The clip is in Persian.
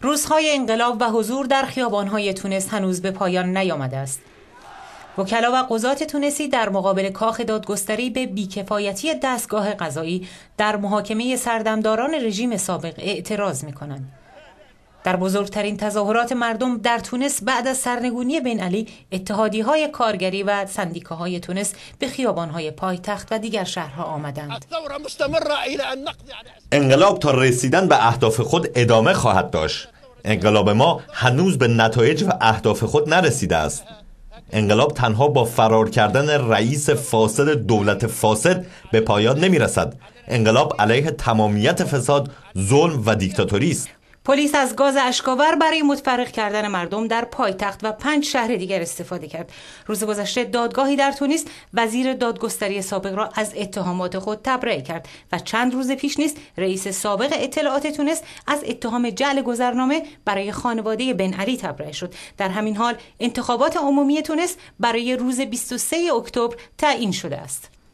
روزهای انقلاب و حضور در خیابانهای تونس هنوز به پایان نیامده است. وکلا و قضات تونسی در مقابل کاخ دادگستری به بیکفایتی دستگاه قضایی در محاکمه سردمداران رژیم سابق اعتراض می کنند. در بزرگترین تظاهرات مردم در تونس بعد از سرنگونی بین علی اتحادی های کارگری و سندیکاهای تونس به خیابان های پایتخت و دیگر شهرها آمدند انقلاب تا رسیدن به اهداف خود ادامه خواهد داشت انقلاب ما هنوز به نتایج و اهداف خود نرسیده است انقلاب تنها با فرار کردن رئیس فاسد دولت فاسد به پایان نمی رسد. انقلاب علیه تمامیت فساد، ظلم و دیکتاتوری است. پلیس از گاز اشکاور برای متفرق کردن مردم در پایتخت و پنج شهر دیگر استفاده کرد. روز گذشته دادگاهی در تونیس وزیر دادگستری سابق را از اتهامات خود تبرئه کرد و چند روز پیش نیست رئیس سابق اطلاعات تونس از اتهام جعل گذرنامه برای خانواده بن علی تبرئه شد. در همین حال انتخابات عمومی تونس برای روز 23 اکتبر تعیین شده است.